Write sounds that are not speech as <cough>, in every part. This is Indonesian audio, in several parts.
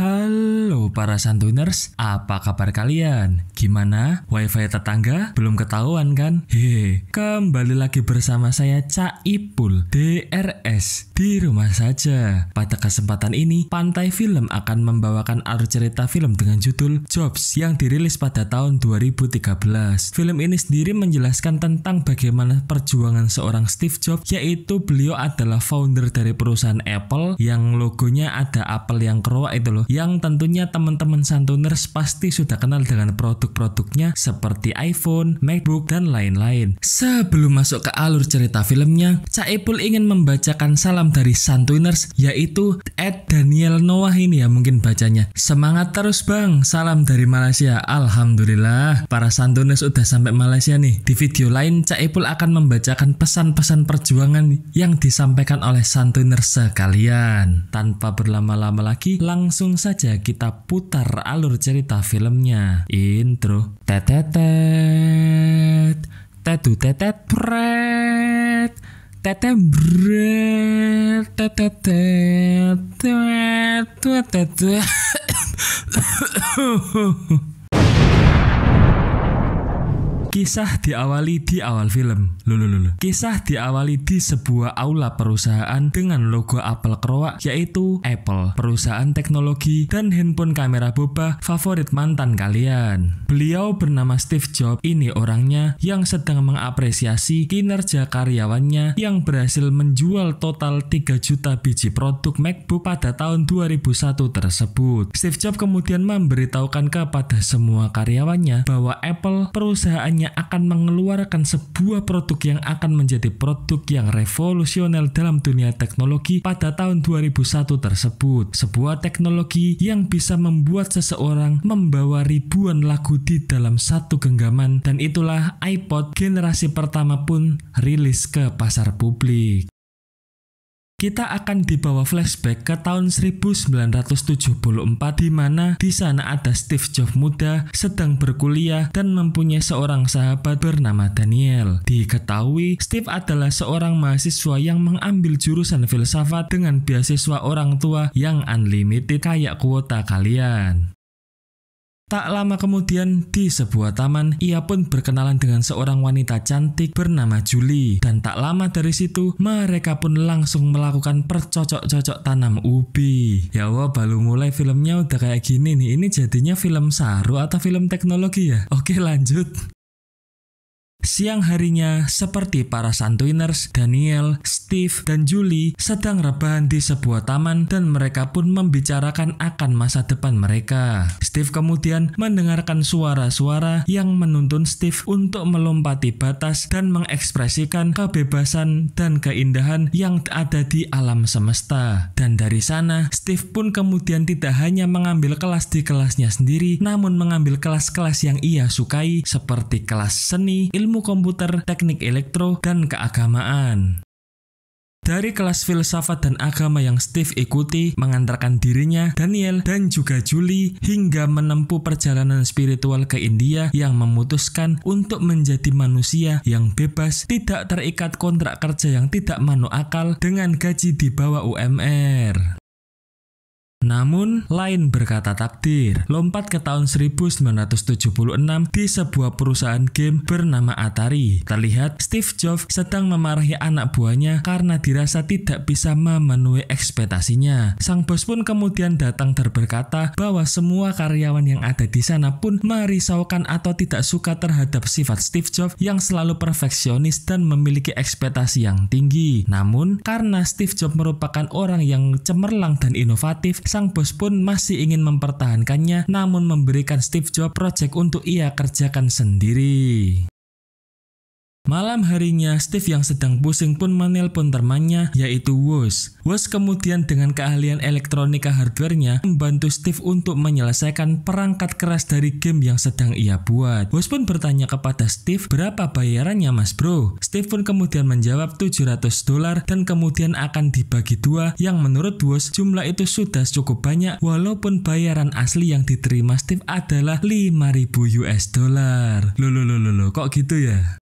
Halo para santuners, apa kabar kalian? Gimana? Wifi tetangga belum ketahuan kan? Hehe, kembali lagi bersama saya Caipul DRS di rumah saja. Pada kesempatan ini, Pantai Film akan membawakan alur cerita film dengan judul Jobs yang dirilis pada tahun 2013. Film ini sendiri menjelaskan tentang bagaimana perjuangan seorang Steve Jobs, yaitu beliau adalah founder dari perusahaan Apple yang logonya ada Apple yang keruak itu loh yang tentunya teman-teman santuners pasti sudah kenal dengan produk-produknya seperti iPhone, MacBook, dan lain-lain. Sebelum masuk ke alur cerita filmnya, Cak Ipul ingin membacakan salam dari santuners yaitu Ed Daniel Noah ini ya mungkin bacanya. Semangat terus bang, salam dari Malaysia. Alhamdulillah, para santuners udah sampai Malaysia nih. Di video lain, Cak Ipul akan membacakan pesan-pesan perjuangan yang disampaikan oleh santuners sekalian. Tanpa berlama-lama lagi, langsung saja kita putar alur cerita filmnya. Intro. Tetetet. Tetu tetet pret. tetet bret. Tetetet. Tetetet. Kisah diawali di awal film. Lulu lulu. Kisah diawali di sebuah aula perusahaan dengan logo Apple Kroak yaitu Apple, perusahaan teknologi dan handphone kamera boba favorit mantan kalian. Beliau bernama Steve Jobs. Ini orangnya yang sedang mengapresiasi kinerja karyawannya yang berhasil menjual total 3 juta biji produk MacBook pada tahun 2001 tersebut. Steve Jobs kemudian memberitahukan kepada semua karyawannya bahwa Apple perusahaan kedepannya akan mengeluarkan sebuah produk yang akan menjadi produk yang revolusioner dalam dunia teknologi pada tahun 2001 tersebut. Sebuah teknologi yang bisa membuat seseorang membawa ribuan lagu di dalam satu genggaman dan itulah iPod generasi pertama pun rilis ke pasar publik kita akan dibawa flashback ke tahun 1974 di mana di sana ada Steve Jobs muda sedang berkuliah dan mempunyai seorang sahabat bernama Daniel. Diketahui Steve adalah seorang mahasiswa yang mengambil jurusan filsafat dengan beasiswa orang tua yang unlimited kayak kuota kalian. Tak lama kemudian, di sebuah taman, ia pun berkenalan dengan seorang wanita cantik bernama Julie. Dan tak lama dari situ, mereka pun langsung melakukan percocok-cocok tanam ubi. Ya Allah, baru mulai filmnya udah kayak gini nih. Ini jadinya film saru atau film teknologi ya? Oke lanjut. Siang harinya, seperti para Santuiners, Daniel, Steve, dan Julie sedang rebahan di sebuah taman dan mereka pun membicarakan akan masa depan mereka. Steve kemudian mendengarkan suara-suara yang menuntun Steve untuk melompati batas dan mengekspresikan kebebasan dan keindahan yang ada di alam semesta. Dan dari sana, Steve pun kemudian tidak hanya mengambil kelas di kelasnya sendiri, namun mengambil kelas-kelas yang ia sukai seperti kelas seni, ilmu ilmu komputer, teknik elektro, dan keagamaan. Dari kelas filsafat dan agama yang Steve ikuti, mengantarkan dirinya, Daniel, dan juga Julie hingga menempuh perjalanan spiritual ke India yang memutuskan untuk menjadi manusia yang bebas, tidak terikat kontrak kerja yang tidak manu akal dengan gaji di bawah UMR. Namun, lain berkata takdir. Lompat ke tahun 1976 di sebuah perusahaan game bernama Atari. Terlihat Steve Jobs sedang memarahi anak buahnya karena dirasa tidak bisa memenuhi ekspektasinya. Sang bos pun kemudian datang terberkata bahwa semua karyawan yang ada di sana pun merisaukan atau tidak suka terhadap sifat Steve Jobs yang selalu perfeksionis dan memiliki ekspektasi yang tinggi. Namun, karena Steve Jobs merupakan orang yang cemerlang dan inovatif, Sang bos pun masih ingin mempertahankannya namun memberikan Steve Jobs project untuk ia kerjakan sendiri. Malam harinya, Steve yang sedang pusing pun menelpon temannya yaitu Woz. Woz kemudian dengan keahlian elektronika hardwarenya membantu Steve untuk menyelesaikan perangkat keras dari game yang sedang ia buat. Woz pun bertanya kepada Steve berapa bayarannya mas bro. Steve pun kemudian menjawab 700 dolar dan kemudian akan dibagi dua yang menurut Woz jumlah itu sudah cukup banyak walaupun bayaran asli yang diterima Steve adalah 5000 US dollar. Loh, loh, loh, loh, kok gitu ya?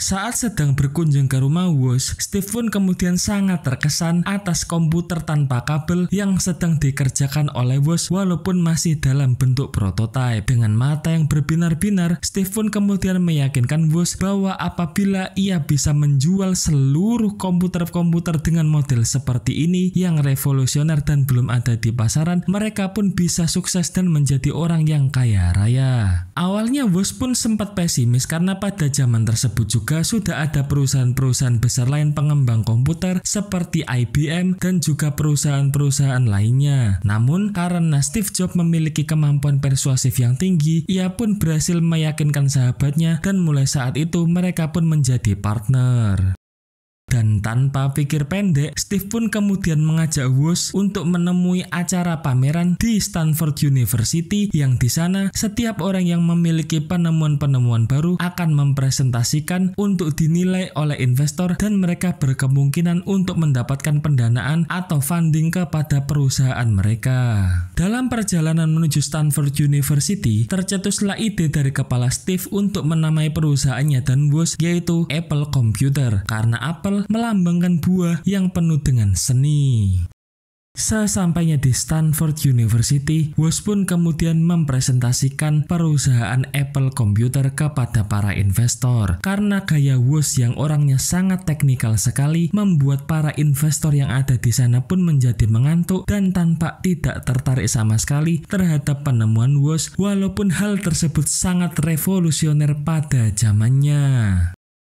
Saat sedang berkunjung ke rumah Woz, Stephen kemudian sangat terkesan atas komputer tanpa kabel yang sedang dikerjakan oleh Woz walaupun masih dalam bentuk prototipe. Dengan mata yang berbinar-binar, Stephen kemudian meyakinkan Woz bahwa apabila ia bisa menjual seluruh komputer-komputer dengan model seperti ini yang revolusioner dan belum ada di pasaran, mereka pun bisa sukses dan menjadi orang yang kaya raya. Awalnya Woz pun sempat pesimis karena pada zaman tersebut juga juga sudah ada perusahaan-perusahaan besar lain pengembang komputer seperti IBM dan juga perusahaan-perusahaan lainnya. Namun, karena Steve Jobs memiliki kemampuan persuasif yang tinggi, ia pun berhasil meyakinkan sahabatnya dan mulai saat itu mereka pun menjadi partner. Dan tanpa pikir pendek, Steve pun kemudian mengajak Woos untuk menemui acara pameran di Stanford University yang di sana setiap orang yang memiliki penemuan-penemuan baru akan mempresentasikan untuk dinilai oleh investor dan mereka berkemungkinan untuk mendapatkan pendanaan atau funding kepada perusahaan mereka. Dalam perjalanan menuju Stanford University, tercetuslah ide dari kepala Steve untuk menamai perusahaannya dan Woos yaitu Apple Computer karena Apple melambangkan buah yang penuh dengan seni. Sesampainya di Stanford University, Woz pun kemudian mempresentasikan perusahaan Apple Computer kepada para investor. Karena gaya Woz yang orangnya sangat teknikal sekali, membuat para investor yang ada di sana pun menjadi mengantuk dan tampak tidak tertarik sama sekali terhadap penemuan Woz, walaupun hal tersebut sangat revolusioner pada zamannya.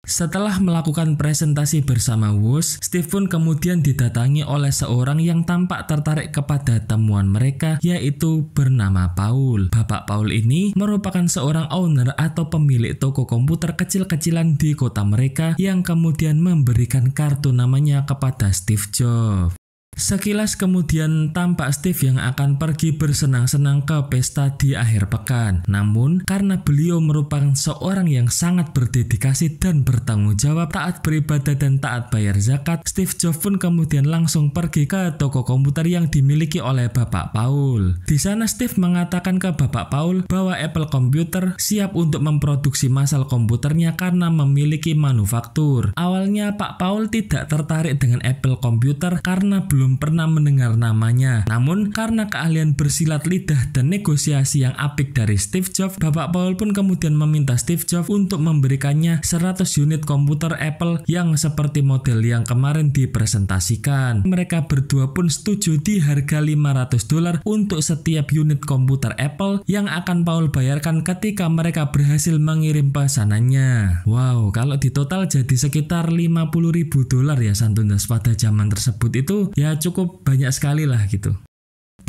Setelah melakukan presentasi bersama Woos, Stephen kemudian didatangi oleh seorang yang tampak tertarik kepada temuan mereka yaitu bernama Paul. Bapak Paul ini merupakan seorang owner atau pemilik toko komputer kecil-kecilan di kota mereka yang kemudian memberikan kartu namanya kepada Steve Jobs. Sekilas kemudian tampak Steve yang akan pergi bersenang-senang ke pesta di akhir pekan. Namun, karena beliau merupakan seorang yang sangat berdedikasi dan bertanggung jawab, taat beribadah dan taat bayar zakat, Steve Jobs pun kemudian langsung pergi ke toko komputer yang dimiliki oleh Bapak Paul. Di sana Steve mengatakan ke Bapak Paul bahwa Apple Computer siap untuk memproduksi masal komputernya karena memiliki manufaktur. Awalnya Pak Paul tidak tertarik dengan Apple Computer karena belum belum pernah mendengar namanya. Namun, karena keahlian bersilat lidah dan negosiasi yang apik dari Steve Jobs, Bapak Paul pun kemudian meminta Steve Jobs untuk memberikannya 100 unit komputer Apple yang seperti model yang kemarin dipresentasikan. Mereka berdua pun setuju di harga 500 dolar untuk setiap unit komputer Apple yang akan Paul bayarkan ketika mereka berhasil mengirim pesanannya. Wow, kalau di total jadi sekitar 50 ribu dolar ya Santunas pada zaman tersebut itu ya cukup banyak sekali lah gitu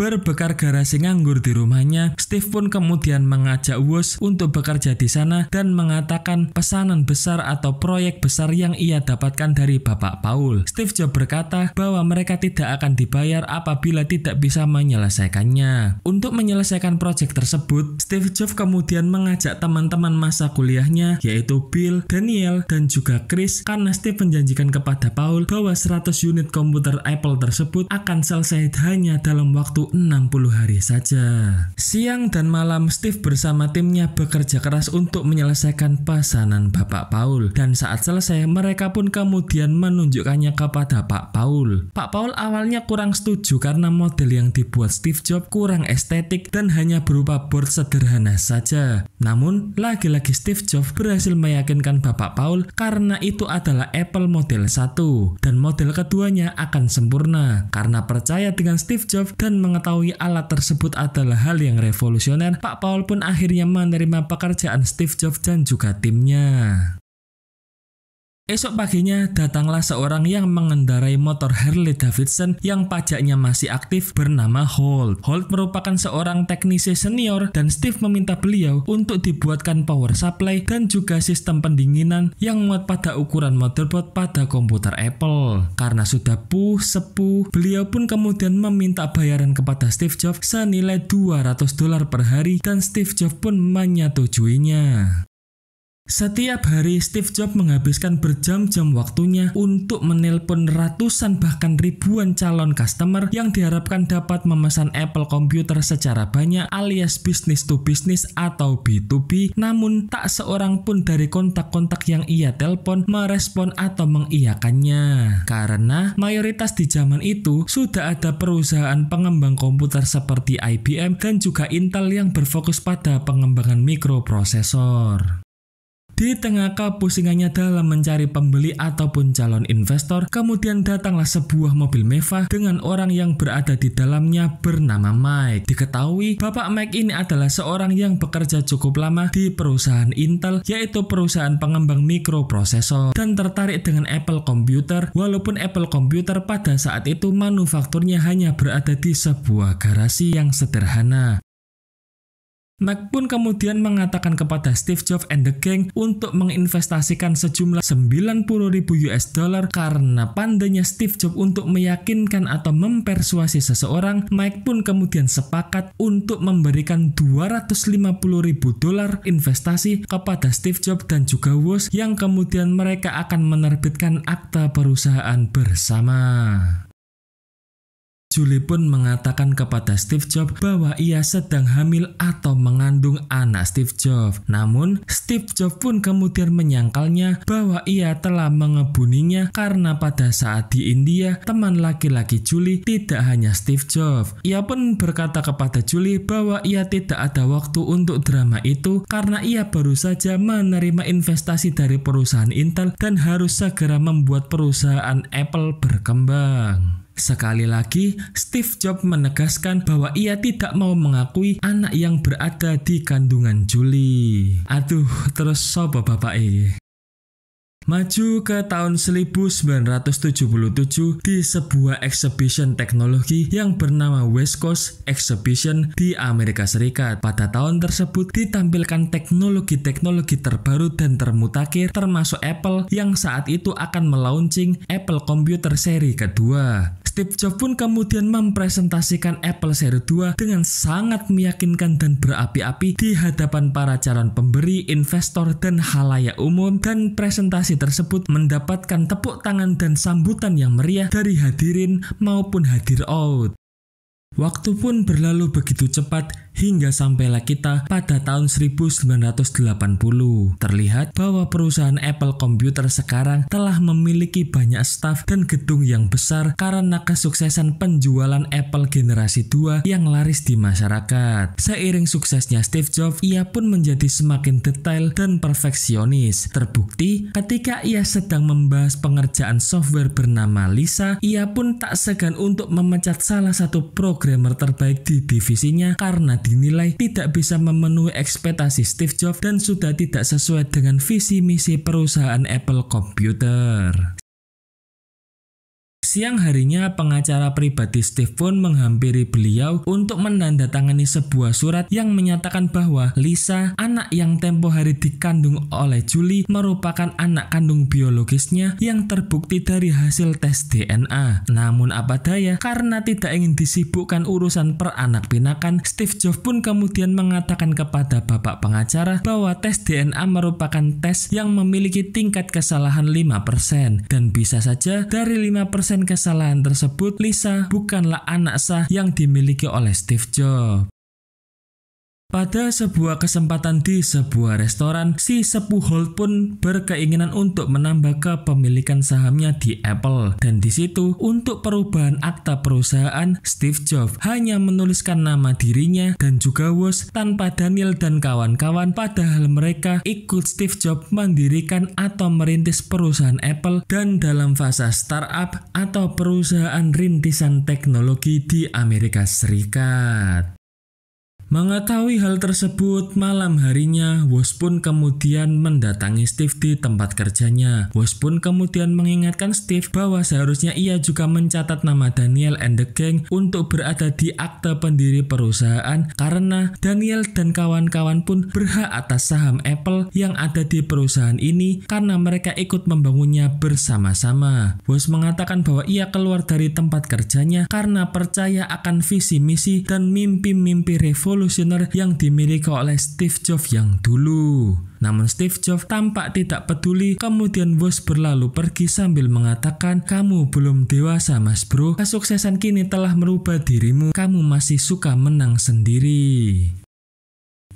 Berbekar garasi nganggur di rumahnya, Steve pun kemudian mengajak Woz untuk bekerja di sana dan mengatakan pesanan besar atau proyek besar yang ia dapatkan dari Bapak Paul. Steve Jobs berkata bahwa mereka tidak akan dibayar apabila tidak bisa menyelesaikannya. Untuk menyelesaikan proyek tersebut, Steve Jobs kemudian mengajak teman-teman masa kuliahnya yaitu Bill, Daniel, dan juga Chris karena Steve menjanjikan kepada Paul bahwa 100 unit komputer Apple tersebut akan selesai hanya dalam waktu 60 hari saja. Siang dan malam Steve bersama timnya bekerja keras untuk menyelesaikan pesanan Bapak Paul dan saat selesai mereka pun kemudian menunjukkannya kepada Pak Paul. Pak Paul awalnya kurang setuju karena model yang dibuat Steve Jobs kurang estetik dan hanya berupa board sederhana saja. Namun, lagi-lagi Steve Jobs berhasil meyakinkan Bapak Paul karena itu adalah Apple model 1 dan model keduanya akan sempurna karena percaya dengan Steve Jobs dan meng mengetahui alat tersebut adalah hal yang revolusioner, Pak Paul pun akhirnya menerima pekerjaan Steve Jobs dan juga timnya. Esok paginya, datanglah seorang yang mengendarai motor Harley Davidson yang pajaknya masih aktif bernama Holt. Holt merupakan seorang teknisi senior dan Steve meminta beliau untuk dibuatkan power supply dan juga sistem pendinginan yang muat pada ukuran motherboard pada komputer Apple. Karena sudah puh, sepuh, beliau pun kemudian meminta bayaran kepada Steve Jobs senilai 200 dolar per hari dan Steve Jobs pun menyetujuinya. Setiap hari Steve Jobs menghabiskan berjam-jam waktunya untuk menelpon ratusan bahkan ribuan calon customer yang diharapkan dapat memesan Apple Computer secara banyak alias bisnis to bisnis atau B2B namun tak seorang pun dari kontak-kontak yang ia telepon merespon atau mengiyakannya karena mayoritas di zaman itu sudah ada perusahaan pengembang komputer seperti IBM dan juga Intel yang berfokus pada pengembangan mikroprosesor. Di tengah kepusingannya dalam mencari pembeli ataupun calon investor, kemudian datanglah sebuah mobil mewah dengan orang yang berada di dalamnya bernama Mike. Diketahui, Bapak Mike ini adalah seorang yang bekerja cukup lama di perusahaan Intel, yaitu perusahaan pengembang mikroprosesor, dan tertarik dengan Apple Computer, walaupun Apple Computer pada saat itu manufakturnya hanya berada di sebuah garasi yang sederhana. Mac pun kemudian mengatakan kepada Steve Jobs and the gang untuk menginvestasikan sejumlah ribu US dollar karena pandainya Steve Jobs untuk meyakinkan atau mempersuasi seseorang, Mike pun kemudian sepakat untuk memberikan ribu dolar investasi kepada Steve Jobs dan juga Woz yang kemudian mereka akan menerbitkan akta perusahaan bersama. Julie pun mengatakan kepada Steve Jobs bahwa ia sedang hamil atau mengandung anak Steve Jobs. Namun, Steve Jobs pun kemudian menyangkalnya bahwa ia telah mengebuninya karena pada saat di India, teman laki-laki Julie tidak hanya Steve Jobs. Ia pun berkata kepada Julie bahwa ia tidak ada waktu untuk drama itu karena ia baru saja menerima investasi dari perusahaan Intel dan harus segera membuat perusahaan Apple berkembang. Sekali lagi, Steve Jobs menegaskan bahwa ia tidak mau mengakui anak yang berada di kandungan Julie. Aduh, terus sopo bapak ini? Maju ke tahun 1977 di sebuah exhibition teknologi yang bernama West Coast Exhibition di Amerika Serikat. Pada tahun tersebut ditampilkan teknologi-teknologi terbaru dan termutakhir termasuk Apple yang saat itu akan melaunching Apple Computer seri kedua. Steve Jobs pun kemudian mempresentasikan Apple Series 2 dengan sangat meyakinkan dan berapi-api di hadapan para calon pemberi, investor, dan halayak umum dan presentasi tersebut mendapatkan tepuk tangan dan sambutan yang meriah dari hadirin maupun hadir out. Waktu pun berlalu begitu cepat hingga sampailah kita pada tahun 1980. Terlihat bahwa perusahaan Apple Computer sekarang telah memiliki banyak staf dan gedung yang besar karena kesuksesan penjualan Apple generasi 2 yang laris di masyarakat. Seiring suksesnya Steve Jobs, ia pun menjadi semakin detail dan perfeksionis. Terbukti ketika ia sedang membahas pengerjaan software bernama Lisa, ia pun tak segan untuk memecat salah satu programmer terbaik di divisinya karena dinilai tidak bisa memenuhi ekspektasi Steve Jobs dan sudah tidak sesuai dengan visi misi perusahaan Apple Computer. Siang harinya, pengacara pribadi Steve pun menghampiri beliau untuk menandatangani sebuah surat yang menyatakan bahwa Lisa, anak yang tempo hari dikandung oleh Julie, merupakan anak kandung biologisnya yang terbukti dari hasil tes DNA. Namun apa daya, karena tidak ingin disibukkan urusan peranak pinakan, Steve Jobs pun kemudian mengatakan kepada bapak pengacara bahwa tes DNA merupakan tes yang memiliki tingkat kesalahan 5% dan bisa saja dari 5% kesalahan tersebut, Lisa bukanlah anak sah yang dimiliki oleh Steve Jobs. Pada sebuah kesempatan di sebuah restoran, si sepuh Holt pun berkeinginan untuk menambah kepemilikan sahamnya di Apple. Dan di situ, untuk perubahan akta perusahaan, Steve Jobs hanya menuliskan nama dirinya dan juga Woz tanpa Daniel dan kawan-kawan padahal mereka ikut Steve Jobs mendirikan atau merintis perusahaan Apple dan dalam fase startup atau perusahaan rintisan teknologi di Amerika Serikat. Mengetahui hal tersebut, malam harinya Wos pun kemudian mendatangi Steve di tempat kerjanya. Wos pun kemudian mengingatkan Steve bahwa seharusnya ia juga mencatat nama Daniel and the gang untuk berada di akte pendiri perusahaan karena Daniel dan kawan-kawan pun berhak atas saham Apple yang ada di perusahaan ini karena mereka ikut membangunnya bersama-sama. Wos mengatakan bahwa ia keluar dari tempat kerjanya karena percaya akan visi misi dan mimpi-mimpi revolusi revolusioner yang dimiliki oleh Steve Jobs yang dulu. Namun Steve Jobs tampak tidak peduli, kemudian Bos berlalu pergi sambil mengatakan, kamu belum dewasa mas bro, kesuksesan kini telah merubah dirimu, kamu masih suka menang sendiri.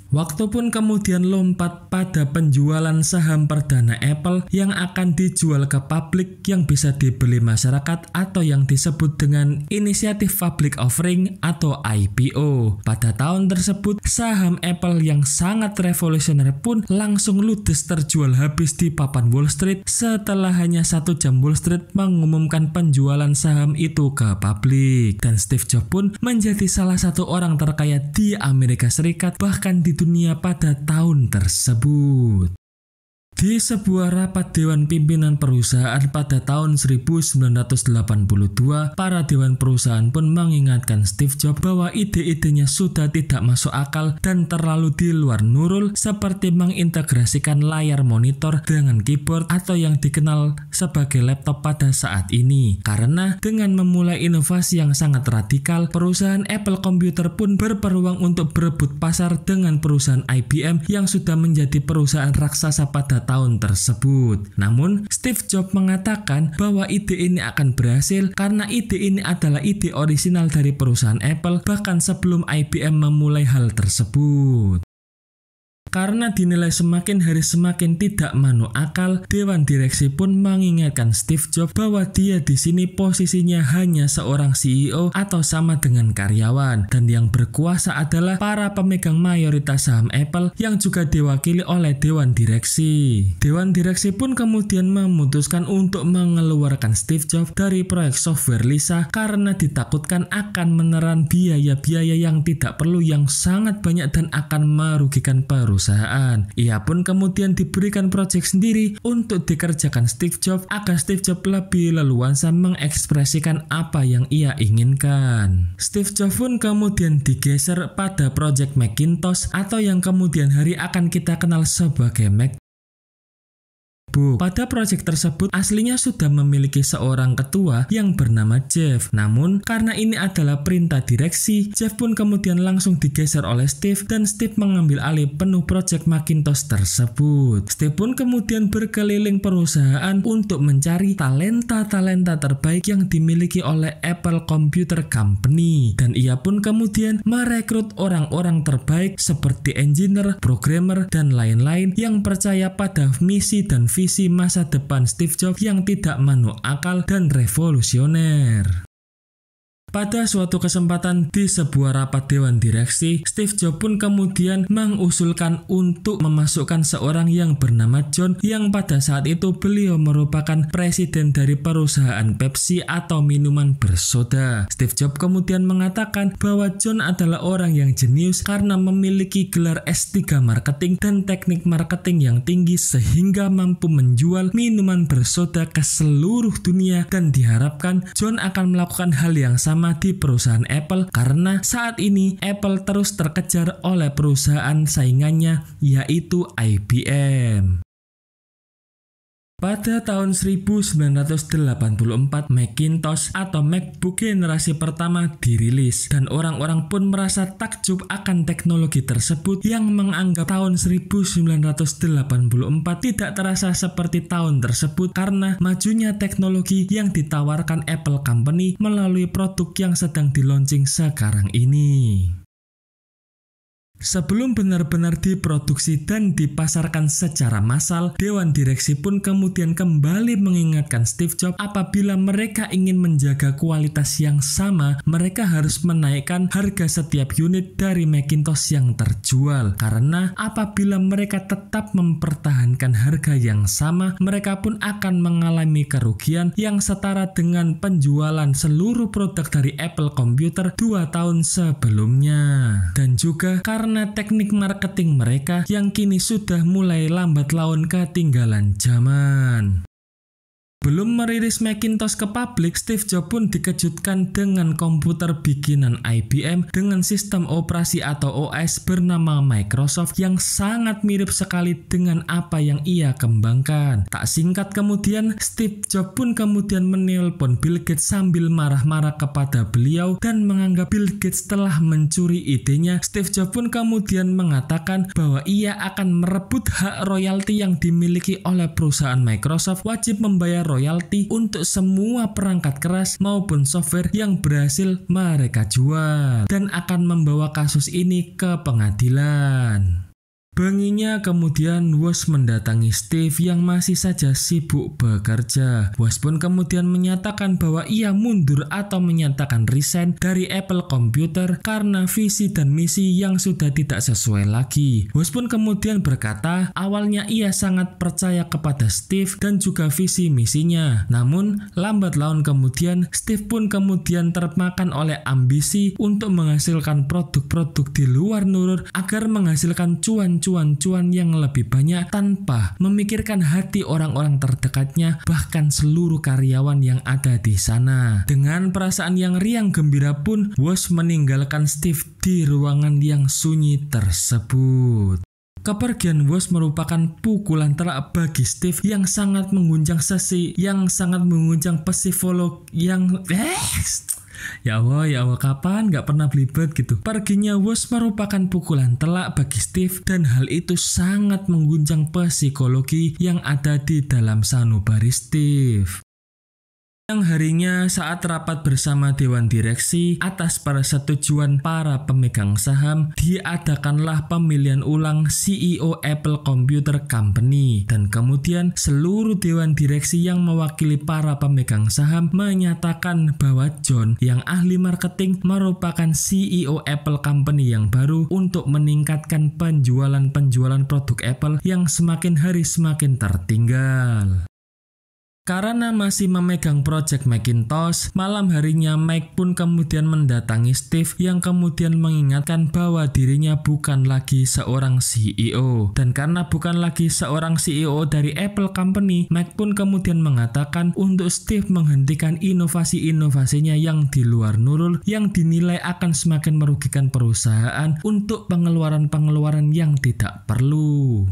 Waktu pun kemudian lompat pada penjualan saham perdana Apple yang akan dijual ke publik yang bisa dibeli masyarakat atau yang disebut dengan inisiatif public offering atau IPO. Pada tahun tersebut, saham Apple yang sangat revolusioner pun langsung ludes terjual habis di papan Wall Street setelah hanya satu jam Wall Street mengumumkan penjualan saham itu ke publik. Dan Steve Jobs pun menjadi salah satu orang terkaya di Amerika Serikat bahkan di dunia pada tahun tersebut. Di sebuah rapat Dewan Pimpinan Perusahaan pada tahun 1982, para Dewan Perusahaan pun mengingatkan Steve Jobs bahwa ide-idenya sudah tidak masuk akal dan terlalu di luar nurul seperti mengintegrasikan layar monitor dengan keyboard atau yang dikenal sebagai laptop pada saat ini. Karena dengan memulai inovasi yang sangat radikal, perusahaan Apple Computer pun berpeluang untuk berebut pasar dengan perusahaan IBM yang sudah menjadi perusahaan raksasa pada tahun tersebut. Namun, Steve Jobs mengatakan bahwa ide ini akan berhasil karena ide ini adalah ide orisinal dari perusahaan Apple bahkan sebelum IBM memulai hal tersebut. Karena dinilai semakin hari semakin tidak manu akal, Dewan Direksi pun mengingatkan Steve Jobs bahwa dia di sini posisinya hanya seorang CEO atau sama dengan karyawan, dan yang berkuasa adalah para pemegang mayoritas saham Apple yang juga diwakili oleh Dewan Direksi. Dewan Direksi pun kemudian memutuskan untuk mengeluarkan Steve Jobs dari proyek software Lisa karena ditakutkan akan meneran biaya-biaya yang tidak perlu yang sangat banyak dan akan merugikan perusahaan perusahaan. Ia pun kemudian diberikan proyek sendiri untuk dikerjakan Steve Jobs agar Steve Jobs lebih leluasa mengekspresikan apa yang ia inginkan. Steve Jobs pun kemudian digeser pada proyek Macintosh atau yang kemudian hari akan kita kenal sebagai Mac Facebook. Pada proyek tersebut aslinya sudah memiliki seorang ketua yang bernama Jeff. Namun karena ini adalah perintah direksi, Jeff pun kemudian langsung digeser oleh Steve dan Steve mengambil alih penuh proyek Macintosh tersebut. Steve pun kemudian berkeliling perusahaan untuk mencari talenta-talenta terbaik yang dimiliki oleh Apple Computer Company dan ia pun kemudian merekrut orang-orang terbaik seperti engineer, programmer, dan lain-lain yang percaya pada misi dan visi visi masa depan Steve Jobs yang tidak manu akal dan revolusioner. Pada suatu kesempatan di sebuah rapat dewan direksi, Steve Jobs pun kemudian mengusulkan untuk memasukkan seorang yang bernama John yang pada saat itu beliau merupakan presiden dari perusahaan Pepsi atau minuman bersoda. Steve Jobs kemudian mengatakan bahwa John adalah orang yang jenius karena memiliki gelar S3 marketing dan teknik marketing yang tinggi sehingga mampu menjual minuman bersoda ke seluruh dunia dan diharapkan John akan melakukan hal yang sama utama di perusahaan Apple karena saat ini Apple terus terkejar oleh perusahaan saingannya yaitu IBM. Pada tahun 1984, Macintosh atau MacBook generasi pertama dirilis dan orang-orang pun merasa takjub akan teknologi tersebut yang menganggap tahun 1984 tidak terasa seperti tahun tersebut karena majunya teknologi yang ditawarkan Apple Company melalui produk yang sedang diluncing sekarang ini. Sebelum benar-benar diproduksi dan dipasarkan secara massal, dewan direksi pun kemudian kembali mengingatkan Steve Jobs apabila mereka ingin menjaga kualitas yang sama, mereka harus menaikkan harga setiap unit dari Macintosh yang terjual. Karena apabila mereka tetap mempertahankan harga yang sama, mereka pun akan mengalami kerugian yang setara dengan penjualan seluruh produk dari Apple Computer dua tahun sebelumnya. Dan juga karena karena teknik marketing mereka yang kini sudah mulai lambat laun ketinggalan zaman. Sebelum merilis Macintosh ke publik, Steve Jobs pun dikejutkan dengan komputer bikinan IBM dengan sistem operasi atau OS bernama Microsoft yang sangat mirip sekali dengan apa yang ia kembangkan. Tak singkat kemudian, Steve Jobs pun kemudian menelpon Bill Gates sambil marah-marah kepada beliau dan menganggap Bill Gates telah mencuri idenya. Steve Jobs pun kemudian mengatakan bahwa ia akan merebut hak royalti yang dimiliki oleh perusahaan Microsoft wajib membayar royalti untuk semua perangkat keras maupun software yang berhasil mereka jual dan akan membawa kasus ini ke pengadilan. Banginya kemudian Wash mendatangi Steve yang masih saja sibuk bekerja. Wash pun kemudian menyatakan bahwa ia mundur atau menyatakan resign dari Apple Computer karena visi dan misi yang sudah tidak sesuai lagi. Wash pun kemudian berkata awalnya ia sangat percaya kepada Steve dan juga visi misinya. Namun lambat laun kemudian Steve pun kemudian termakan oleh ambisi untuk menghasilkan produk-produk di luar nurut agar menghasilkan cuan-cuan cuan-cuan yang lebih banyak tanpa memikirkan hati orang-orang terdekatnya, bahkan seluruh karyawan yang ada di sana. Dengan perasaan yang riang gembira pun, Wash meninggalkan Steve di ruangan yang sunyi tersebut. Kepergian Wos merupakan pukulan terak bagi Steve yang sangat mengguncang sesi, yang sangat mengguncang psikolog yang eh Ya Allah, ya Allah, kapan gak pernah belibet gitu. Perginya Wos merupakan pukulan telak bagi Steve dan hal itu sangat mengguncang psikologi yang ada di dalam sanubari Steve yang harinya saat rapat bersama Dewan Direksi atas persetujuan para pemegang saham diadakanlah pemilihan ulang CEO Apple Computer Company dan kemudian seluruh Dewan Direksi yang mewakili para pemegang saham menyatakan bahwa John yang ahli marketing merupakan CEO Apple Company yang baru untuk meningkatkan penjualan-penjualan produk Apple yang semakin hari semakin tertinggal. Karena masih memegang Project Macintosh, malam harinya Mike pun kemudian mendatangi Steve yang kemudian mengingatkan bahwa dirinya bukan lagi seorang CEO. Dan karena bukan lagi seorang CEO dari Apple Company, Mike pun kemudian mengatakan untuk Steve menghentikan inovasi-inovasinya yang di luar Nurul yang dinilai akan semakin merugikan perusahaan untuk pengeluaran-pengeluaran yang tidak perlu.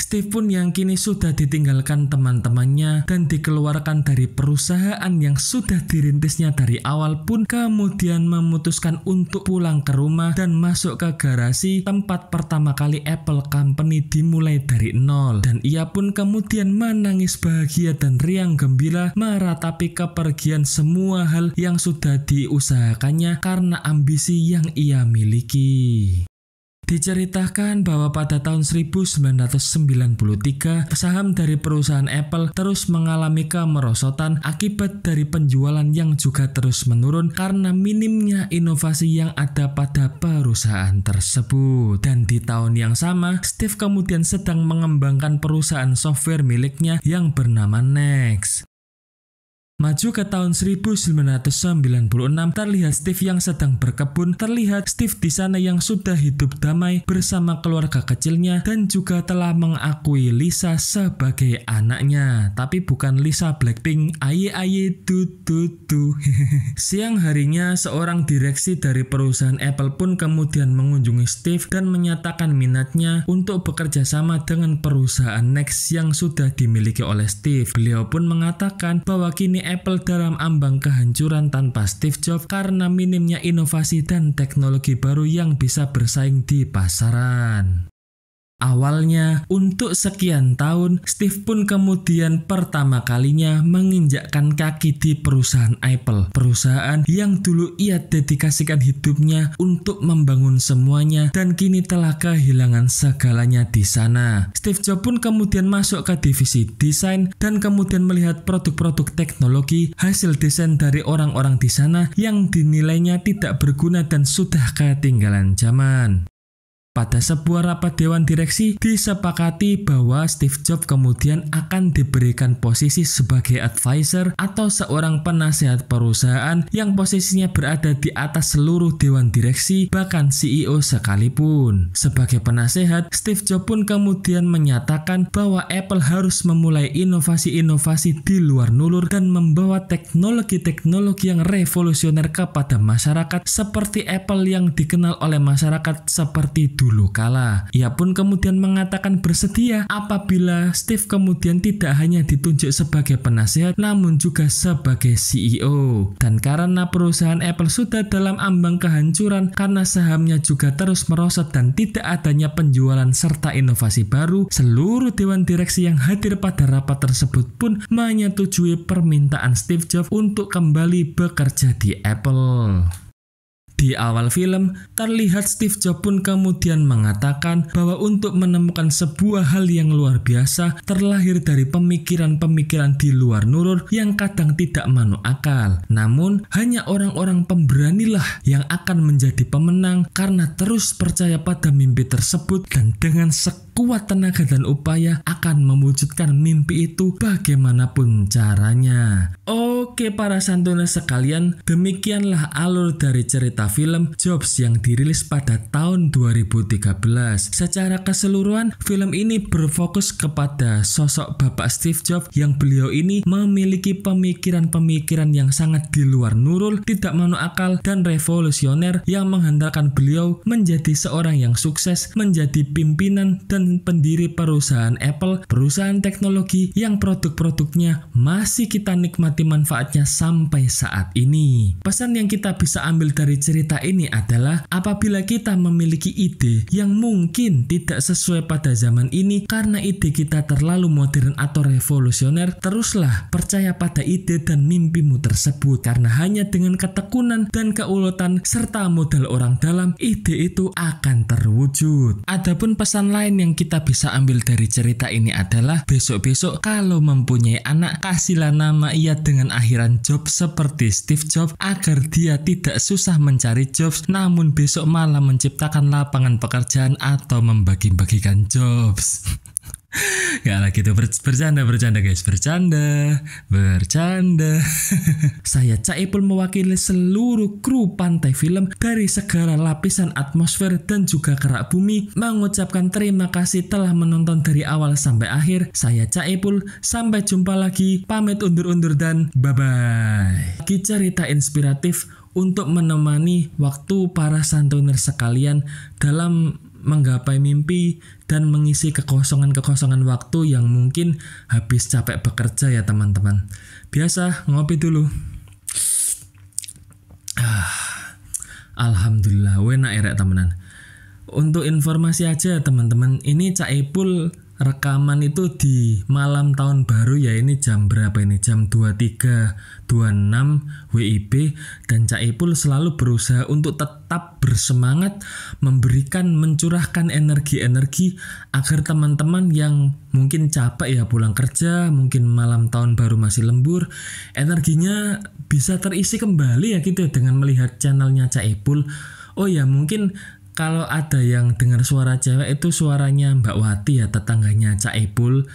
Steve pun yang kini sudah ditinggalkan teman-temannya dan dikeluarkan dari perusahaan yang sudah dirintisnya dari awal pun kemudian memutuskan untuk pulang ke rumah dan masuk ke garasi tempat pertama kali Apple Company dimulai dari nol dan ia pun kemudian menangis bahagia dan riang gembira meratapi kepergian semua hal yang sudah diusahakannya karena ambisi yang ia miliki. Diceritakan bahwa pada tahun 1993, saham dari perusahaan Apple terus mengalami kemerosotan akibat dari penjualan yang juga terus menurun karena minimnya inovasi yang ada pada perusahaan tersebut. Dan di tahun yang sama, Steve kemudian sedang mengembangkan perusahaan software miliknya yang bernama Next. Maju ke tahun 1996, terlihat Steve yang sedang berkebun, terlihat Steve di sana yang sudah hidup damai bersama keluarga kecilnya dan juga telah mengakui Lisa sebagai anaknya. Tapi bukan Lisa Blackpink, aye aye tu tu tu. Siang harinya, seorang direksi dari perusahaan Apple pun kemudian mengunjungi Steve dan menyatakan minatnya untuk bekerja sama dengan perusahaan Next yang sudah dimiliki oleh Steve. Beliau pun mengatakan bahwa kini Apple dalam ambang kehancuran tanpa Steve Jobs karena minimnya inovasi dan teknologi baru yang bisa bersaing di pasaran awalnya. Untuk sekian tahun, Steve pun kemudian pertama kalinya menginjakkan kaki di perusahaan Apple. Perusahaan yang dulu ia dedikasikan hidupnya untuk membangun semuanya dan kini telah kehilangan segalanya di sana. Steve Jobs pun kemudian masuk ke divisi desain dan kemudian melihat produk-produk teknologi hasil desain dari orang-orang di sana yang dinilainya tidak berguna dan sudah ketinggalan zaman. Pada sebuah rapat dewan direksi, disepakati bahwa Steve Jobs kemudian akan diberikan posisi sebagai advisor atau seorang penasehat perusahaan yang posisinya berada di atas seluruh dewan direksi, bahkan CEO sekalipun. Sebagai penasehat, Steve Jobs pun kemudian menyatakan bahwa Apple harus memulai inovasi-inovasi di luar nulur dan membawa teknologi-teknologi yang revolusioner kepada masyarakat seperti Apple yang dikenal oleh masyarakat seperti dulu kala. Ia pun kemudian mengatakan bersedia apabila Steve kemudian tidak hanya ditunjuk sebagai penasehat namun juga sebagai CEO. Dan karena perusahaan Apple sudah dalam ambang kehancuran karena sahamnya juga terus merosot dan tidak adanya penjualan serta inovasi baru, seluruh dewan direksi yang hadir pada rapat tersebut pun menyetujui permintaan Steve Jobs untuk kembali bekerja di Apple. Di awal film, terlihat Steve Jobs pun kemudian mengatakan bahwa untuk menemukan sebuah hal yang luar biasa terlahir dari pemikiran-pemikiran di luar nurur yang kadang tidak manu akal. Namun, hanya orang-orang pemberanilah yang akan menjadi pemenang karena terus percaya pada mimpi tersebut dan dengan sekuat tenaga dan upaya akan mewujudkan mimpi itu bagaimanapun caranya. Oh, Oke para santunan sekalian, demikianlah alur dari cerita film Jobs yang dirilis pada tahun 2013. Secara keseluruhan, film ini berfokus kepada sosok Bapak Steve Jobs yang beliau ini memiliki pemikiran-pemikiran yang sangat di luar nurul, tidak menu akal, dan revolusioner yang menghantarkan beliau menjadi seorang yang sukses, menjadi pimpinan dan pendiri perusahaan Apple, perusahaan teknologi yang produk-produknya masih kita nikmati manfaat manfaatnya sampai saat ini. Pesan yang kita bisa ambil dari cerita ini adalah apabila kita memiliki ide yang mungkin tidak sesuai pada zaman ini karena ide kita terlalu modern atau revolusioner, teruslah percaya pada ide dan mimpimu tersebut karena hanya dengan ketekunan dan keuletan serta modal orang dalam ide itu akan terwujud. Adapun pesan lain yang kita bisa ambil dari cerita ini adalah besok-besok kalau mempunyai anak kasihlah nama ia dengan akhir kelahiran Jobs seperti Steve Jobs agar dia tidak susah mencari jobs namun besok malah menciptakan lapangan pekerjaan atau membagi-bagikan jobs. <laughs> Gak lah gitu Ber bercanda bercanda guys bercanda bercanda. <laughs> Saya Caipul mewakili seluruh kru pantai film dari segala lapisan atmosfer dan juga kerak bumi mengucapkan terima kasih telah menonton dari awal sampai akhir. Saya Caipul sampai jumpa lagi pamit undur-undur dan bye bye. Lagi cerita inspiratif untuk menemani waktu para santuner sekalian dalam menggapai mimpi dan mengisi kekosongan-kekosongan waktu yang mungkin habis capek bekerja ya teman-teman. Biasa ngopi dulu. Ah, Alhamdulillah, wena erek ya, temenan. Untuk informasi aja teman-teman, ini Cak Ipul rekaman itu di malam tahun baru ya ini jam berapa ini jam 23 26 WIB dan Cak Ipul selalu berusaha untuk tetap bersemangat memberikan mencurahkan energi-energi agar teman-teman yang mungkin capek ya pulang kerja mungkin malam tahun baru masih lembur energinya bisa terisi kembali ya gitu dengan melihat channelnya Cak Ipul oh ya mungkin kalau ada yang dengar suara cewek itu suaranya Mbak Wati ya tetangganya Cak Ebul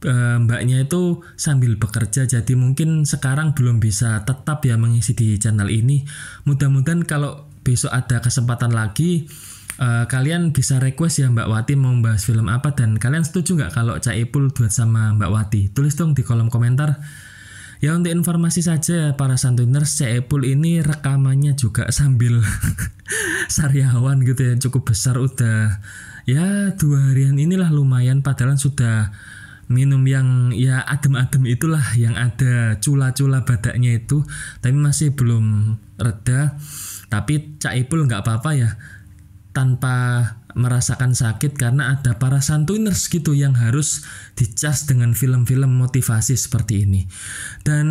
e, Mbaknya itu sambil bekerja jadi mungkin sekarang belum bisa tetap ya mengisi di channel ini Mudah-mudahan kalau besok ada kesempatan lagi e, Kalian bisa request ya Mbak Wati mau membahas film apa Dan kalian setuju nggak kalau Cak Ebul buat sama Mbak Wati? Tulis dong di kolom komentar Ya untuk informasi saja para santuners Cepul ini rekamannya juga sambil <laughs> sariawan gitu ya cukup besar udah ya dua harian inilah lumayan padahal sudah minum yang ya adem-adem itulah yang ada cula-cula badaknya itu tapi masih belum reda tapi Cak Ipul nggak apa-apa ya tanpa merasakan sakit karena ada para santuners gitu yang harus dicas dengan film-film motivasi seperti ini. Dan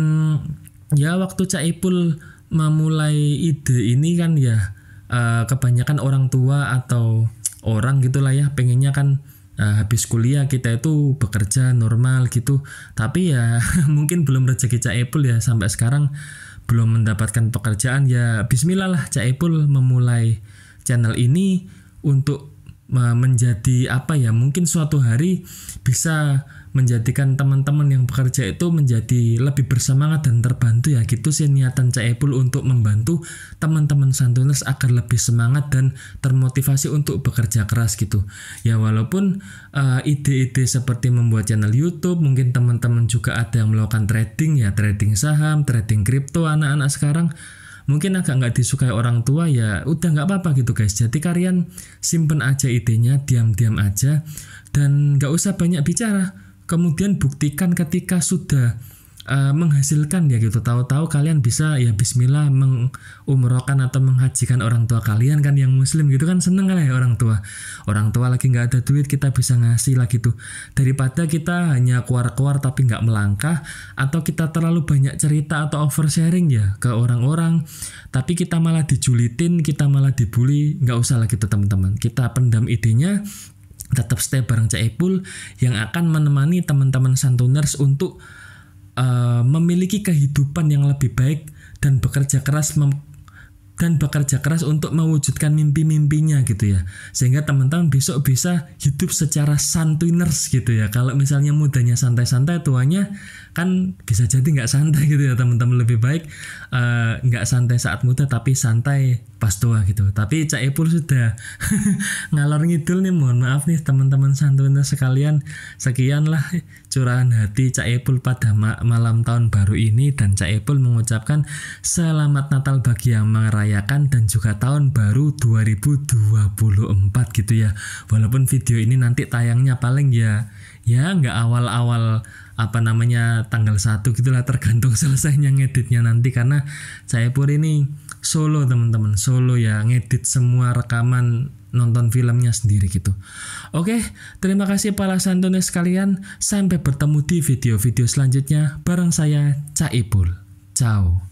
ya waktu Cak Ipul memulai ide ini kan ya uh, kebanyakan orang tua atau orang gitulah ya pengennya kan uh, habis kuliah kita itu bekerja normal gitu. Tapi ya <laughs> mungkin belum rezeki Cak Ipul ya sampai sekarang belum mendapatkan pekerjaan ya bismillah lah Cak Ipul memulai channel ini untuk menjadi apa ya mungkin suatu hari bisa menjadikan teman-teman yang bekerja itu menjadi lebih bersemangat dan terbantu ya gitu sih niatan Cak untuk membantu teman-teman santuners agar lebih semangat dan termotivasi untuk bekerja keras gitu ya walaupun ide eh, ide-ide seperti membuat channel YouTube mungkin teman-teman juga ada yang melakukan trading ya trading saham trading kripto anak-anak sekarang mungkin agak nggak disukai orang tua ya udah nggak apa-apa gitu guys jadi kalian simpen aja idenya diam-diam aja dan nggak usah banyak bicara kemudian buktikan ketika sudah Eh, menghasilkan ya gitu. Tahu-tahu kalian bisa ya bismillah mengumrohkan atau menghajikan orang tua kalian kan yang muslim gitu kan seneng kan ya orang tua. Orang tua lagi nggak ada duit kita bisa ngasih lah gitu. Daripada kita hanya keluar-keluar tapi nggak melangkah atau kita terlalu banyak cerita atau over sharing ya ke orang-orang tapi kita malah dijulitin, kita malah dibully, nggak usah lah gitu teman-teman. Kita pendam idenya tetap stay bareng Cepul yang akan menemani teman-teman santuners untuk Eh, memiliki kehidupan yang lebih baik dan bekerja keras mem- dan bekerja keras untuk mewujudkan mimpi-mimpinya gitu ya sehingga teman-teman besok bisa hidup secara santuiners gitu ya kalau misalnya mudanya santai-santai tuanya kan bisa jadi nggak santai gitu ya teman-teman lebih baik eh, nggak uh, santai saat muda tapi santai pas tua gitu tapi Cak Ipul sudah <laughs> ngalor ngidul nih mohon maaf nih teman-teman santun sekalian sekianlah curahan hati Cak Ipul pada ma malam tahun baru ini dan Cak Ipul mengucapkan selamat Natal bagi yang merayakan dan juga tahun baru 2024 gitu ya walaupun video ini nanti tayangnya paling ya ya nggak awal-awal apa namanya tanggal 1 gitulah tergantung <laughs> selesainya ngeditnya nanti karena saya pur ini solo teman-teman solo ya ngedit semua rekaman nonton filmnya sendiri gitu. Oke, terima kasih para santunes sekalian. Sampai bertemu di video-video selanjutnya bareng saya Caipul. Ciao.